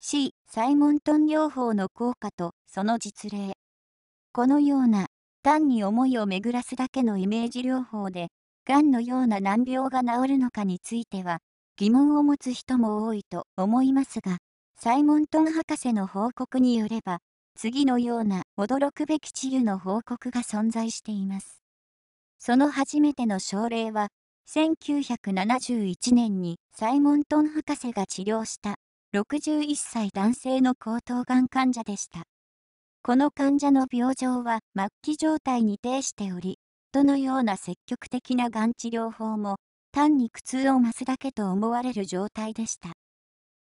C. サイモントン療法の効果とその実例。このような、単に思いを巡らすだけのイメージ療法で、がんのような難病が治るのかについては、疑問を持つ人も多いと思いますが、サイモントン博士の報告によれば、次のような驚くべき治癒の報告が存在しています。その初めての症例は、1971年にサイモントン博士が治療した61歳男性の喉頭がん患者でした。この患者の病状は末期状態に呈しており、どのような積極的ながん治療法も単に苦痛を増すだけと思われる状態でした。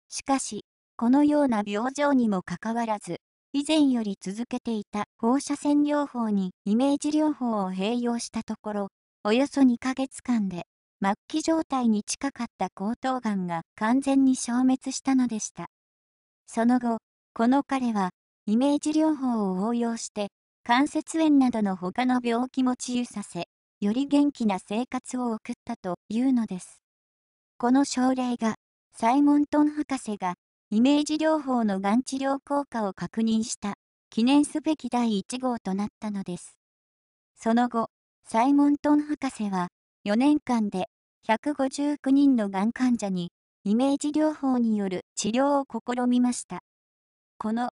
しかし、このような病状にもかかわらず、以前より続けていた放射線療法にイメージ療法を併用したところ、およそ2ヶ月間で末期状態に近かった喉頭がんが完全に消滅したのでした。その後、この彼はイメージ療法を応用して関節炎などの他の病気も治癒させ、より元気な生活を送ったというのです。この症例がサイモントン博士がイメージ療法のがん治療効果を確認した記念すべき第1号となったのです。その後、サイモントン博士は4年間で159人のがん患者にイメージ療法による治療を試みました。この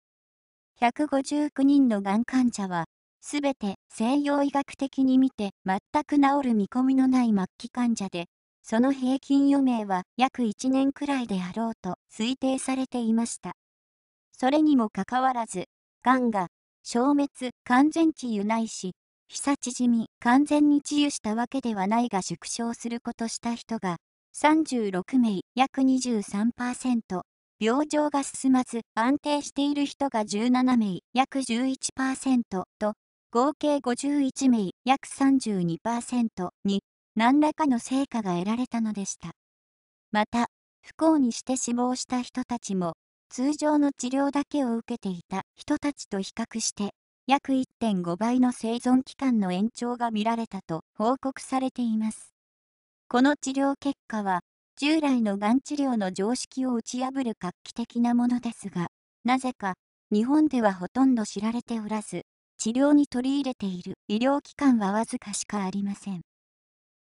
159人のがん患者は、すべて西洋医学的に見て全く治る見込みのない末期患者で、その平均余命は約1年くらいであろうと推定されていました。それにもかかわらず、がんが消滅、完全治癒ないし、差縮み、完全に治癒したわけではないが縮小することした人が、36名、約23%、病状が進まず、安定している人が17名、約11%と、合計51名、約32%に、何らかの成果が得られたのでした。また、不幸にして死亡した人たちも、通常の治療だけを受けていた人たちと比較して、約1.5倍の生存期間の延長が見られたと報告されています。この治療結果は、従来のがん治療の常識を打ち破る画期的なものですが、なぜか、日本ではほとんど知られておらず、治療に取り入れている医療機関はわずかしかありません。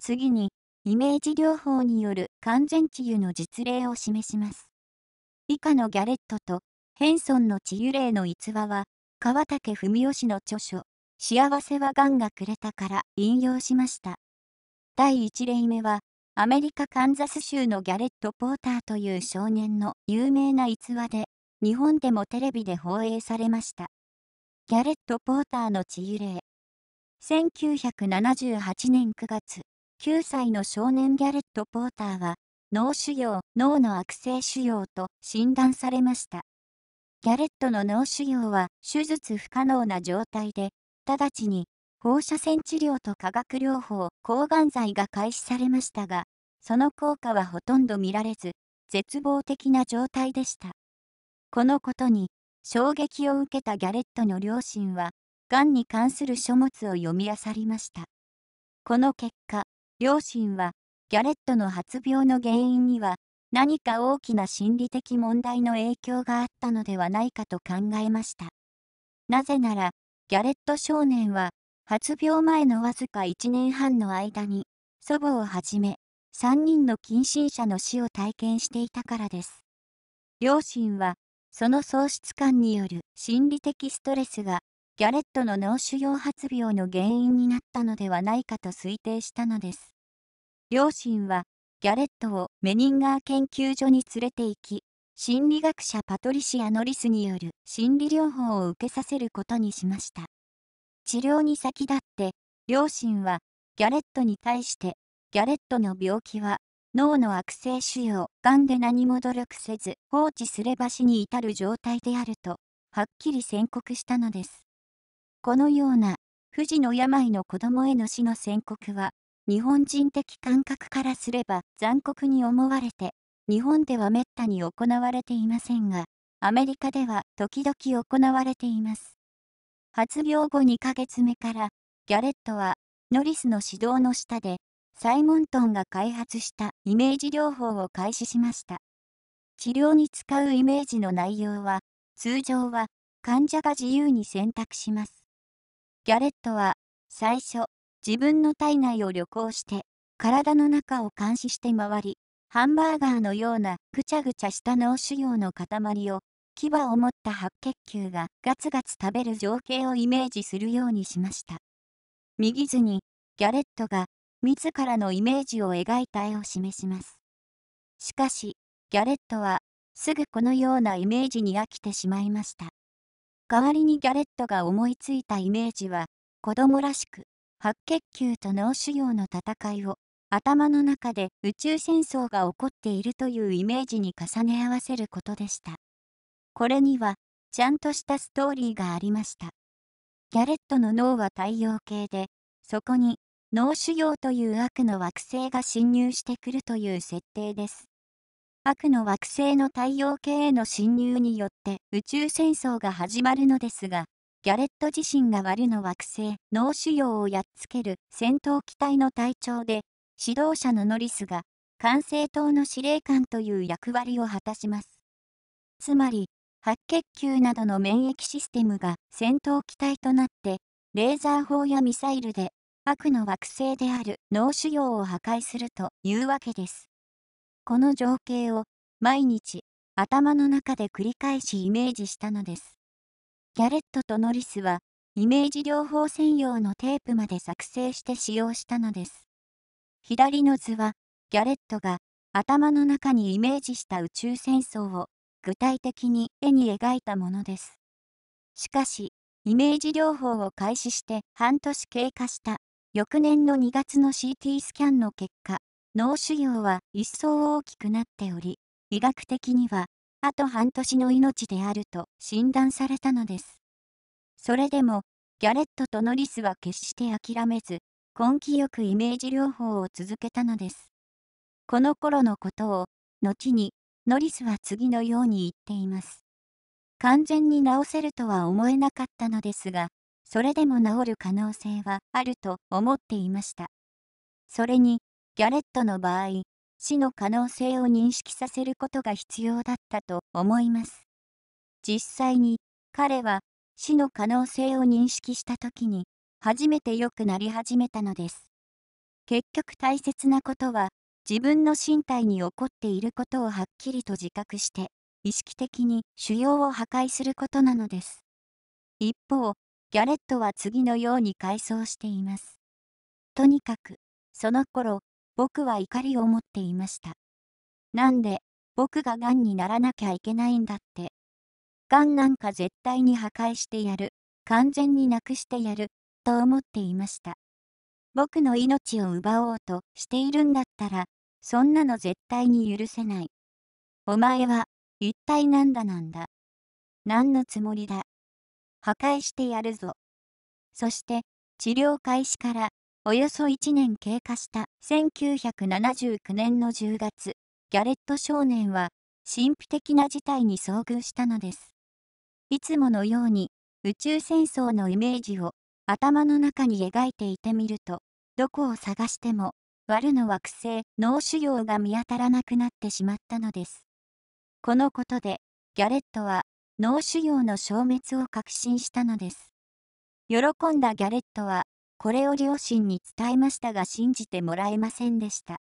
次に、イメージ療法による完全治癒の実例を示します。以下のギャレットとヘンソンの治癒例の逸話は、川竹文雄氏の著書、幸せは癌がくれたから引用しました。第1例目は、アメリカ・カンザス州のギャレット・ポーターという少年の有名な逸話で、日本でもテレビで放映されました。ギャレット・ポーターの治癒例。1978年9月、9歳の少年ギャレット・ポーターは、脳腫瘍、脳の悪性腫瘍と診断されました。ギャレットの脳腫瘍は手術不可能な状態で、直ちに放射線治療と化学療法、抗がん剤が開始されましたが、その効果はほとんど見られず、絶望的な状態でした。このことに、衝撃を受けたギャレットの両親は、がんに関する書物を読み漁りました。この結果、両親は、ギャレットの発病の原因には、何か大きな心理的問題の影響があったのではないかと考えました。なぜなら、ギャレット少年は、発病前のわずか1年半の間に、祖母をはじめ、3人の近親者の死を体験していたからです。両親は、その喪失感による心理的ストレスが、ギャレットの脳腫瘍発病の原因になったのではないかと推定したのです。両親は、ギャレットをメニンガー研究所に連れて行き、心理学者パトリシア・ノリスによる心理療法を受けさせることにしました。治療に先立って、両親はギャレットに対して、ギャレットの病気は脳の悪性腫瘍、がんで何も努力せず放置すれば死に至る状態であると、はっきり宣告したのです。このような、不治の病の子供への死の宣告は、日本人的感覚からすれば残酷に思われて、日本ではめったに行われていませんが、アメリカでは時々行われています。発病後2ヶ月目から、ギャレットは、ノリスの指導の下で、サイモントンが開発したイメージ療法を開始しました。治療に使うイメージの内容は、通常は患者が自由に選択します。ギャレットは、最初、自分の体内を旅行して、体の中を監視して回り、ハンバーガーのようなぐちゃぐちゃした脳腫瘍の塊を、牙を持った白血球がガツガツ食べる情景をイメージするようにしました。右図に、ギャレットが、自らのイメージを描いた絵を示します。しかし、ギャレットは、すぐこのようなイメージに飽きてしまいました。代わりにギャレットが思いついたイメージは、子供らしく、白血球と脳腫瘍の戦いを頭の中で宇宙戦争が起こっているというイメージに重ね合わせることでした。これにはちゃんとしたストーリーがありました。ギャレットの脳は太陽系で、そこに脳腫瘍という悪の惑星が侵入してくるという設定です。悪の惑星の太陽系への侵入によって宇宙戦争が始まるのですが、ギャレット自身が割るの惑星、脳腫瘍をやっつける戦闘機体の隊長で、指導者のノリスが、管制塔の司令官という役割を果たします。つまり、白血球などの免疫システムが戦闘機体となって、レーザー砲やミサイルで、悪の惑星である脳腫瘍を破壊するというわけです。この情景を、毎日、頭の中で繰り返しイメージしたのです。ギャレットとノリスは、イメージ療法専用のテープまで作成して使用したのです。左の図は、ギャレットが頭の中にイメージした宇宙戦争を具体的に絵に描いたものです。しかし、イメージ療法を開始して半年経過した翌年の2月の CT スキャンの結果、脳腫瘍は一層大きくなっており、医学的にはあと半年の命であると診断されたのです。それでも、ギャレットとノリスは決して諦めず、根気よくイメージ療法を続けたのです。この頃のことを、後に、ノリスは次のように言っています。完全に治せるとは思えなかったのですが、それでも治る可能性はあると思っていました。それに、ギャレットの場合、死の可能性を認識させることが必要だったと思います。実際に彼は死の可能性を認識した時に初めて良くなり始めたのです。結局大切なことは自分の身体に起こっていることをはっきりと自覚して意識的に腫瘍を破壊することなのです。一方、ギャレットは次のように回想しています。とにかく、その頃、僕は怒りを持っていました。なんで、僕が癌にならなきゃいけないんだって。癌なんか絶対に破壊してやる、完全になくしてやる、と思っていました。僕の命を奪おうとしているんだったら、そんなの絶対に許せない。お前は、一体何だなんだ。何のつもりだ。破壊してやるぞ。そして、治療開始からおよそ1年経過した1979年の10月、ギャレット少年は神秘的な事態に遭遇したのです。いつものように宇宙戦争のイメージを頭の中に描いていてみると、どこを探しても、悪の惑星、脳腫瘍が見当たらなくなってしまったのです。このことで、ギャレットは脳腫瘍の消滅を確信したのです。喜んだギャレットは、これを両親に伝えましたが信じてもらえませんでした。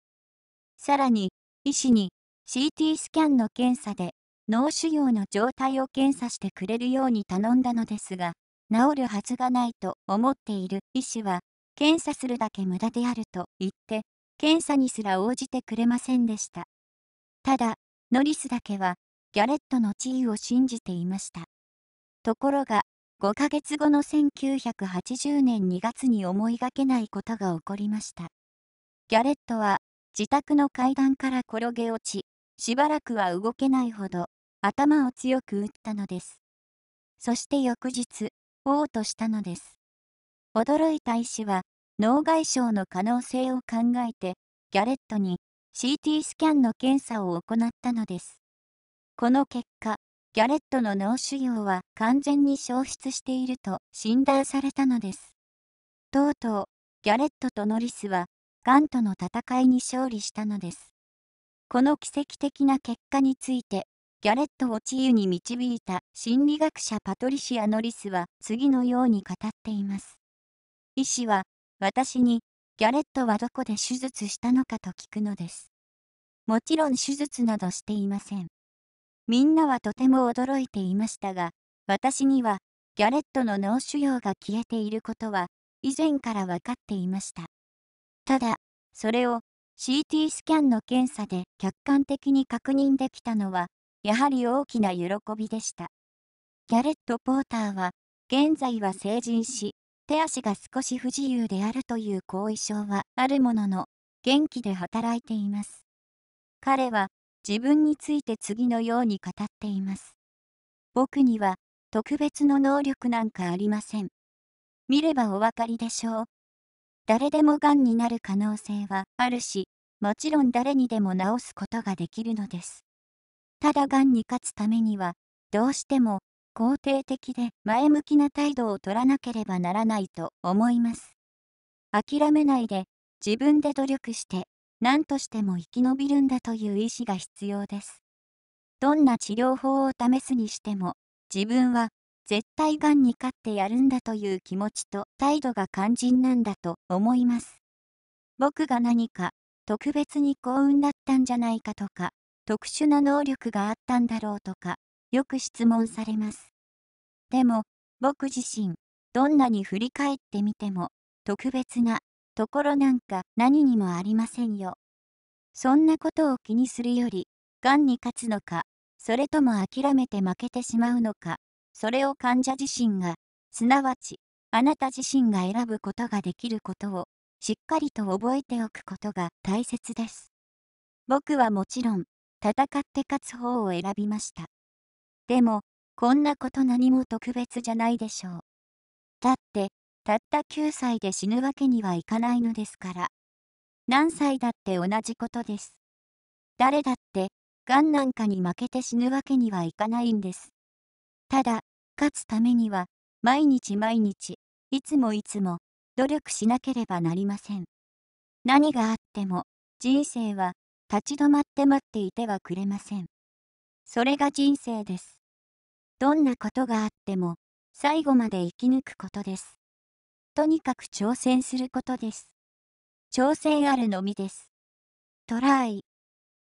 さらに、医師に CT スキャンの検査で脳腫瘍の状態を検査してくれるように頼んだのですが、治るはずがないと思っている医師は、検査するだけ無駄であると言って、検査にすら応じてくれませんでした。ただ、ノリスだけは、ギャレットの地位を信じていました。ところが、5ヶ月後の1980年2月に思いがけないことが起こりました。ギャレットは自宅の階段から転げ落ち、しばらくは動けないほど頭を強く打ったのです。そして翌日、嘔吐したのです。驚いた医師は脳外傷の可能性を考えて、ギャレットに CT スキャンの検査を行ったのです。この結果、ギャレットの脳腫瘍は完全に消失していると診断されたのです。とうとう、ギャレットとノリスは、がんとの戦いに勝利したのです。この奇跡的な結果について、ギャレットを治癒に導いた心理学者パトリシア・ノリスは次のように語っています。医師は、私に、ギャレットはどこで手術したのかと聞くのです。もちろん手術などしていません。みんなはとても驚いていましたが、私にはギャレットの脳腫瘍が消えていることは以前から分かっていました。ただ、それを CT スキャンの検査で客観的に確認できたのは、やはり大きな喜びでした。ギャレット・ポーターは、現在は成人し、手足が少し不自由であるという後遺症はあるものの、元気で働いています。彼は、自分について次のように語っています。僕には特別の能力なんかありません。見ればお分かりでしょう。誰でもがんになる可能性はあるし、もちろん誰にでも治すことができるのです。ただがんに勝つためには、どうしても肯定的で前向きな態度を取らなければならないと思います。諦めないで自分で努力して何としても生き延びるんだという意志が必要です。どんな治療法を試すにしても、自分は絶対がんに勝ってやるんだという気持ちと態度が肝心なんだと思います。僕が何か特別に幸運だったんじゃないかとか、特殊な能力があったんだろうとか、よく質問されます。でも、僕自身、どんなに振り返ってみても、特別なところなんか何にもありませんよ。そんなことを気にするより、がんに勝つのか、それとも諦めて負けてしまうのか、それを患者自身が、すなわち、あなた自身が選ぶことができることを、しっかりと覚えておくことが大切です。僕はもちろん、戦って勝つ方を選びました。でも、こんなこと何も特別じゃないでしょう。だって、たった9歳で死ぬわけにはいかないのですから。何歳だって同じことです。誰だって、がんなんかに負けて死ぬわけにはいかないんです。ただ、勝つためには、毎日毎日、いつもいつも、努力しなければなりません。何があっても、人生は、立ち止まって待っていてはくれません。それが人生です。どんなことがあっても、最後まで生き抜くことです。とにかく挑戦することです。挑戦あるのみです。トライ。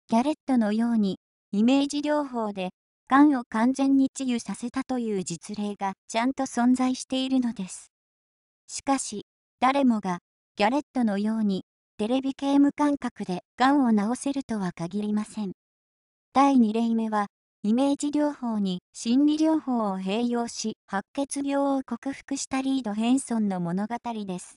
ギャレットのように、イメージ療法で、がんを完全に治癒させたという実例がちゃんと存在しているのです。しかし、誰もが、ギャレットのように、テレビゲーム感覚でがんを治せるとは限りません。第2例目は、イメージ療法に心理療法を併用し白血病を克服したリード・ヘンソンの物語です。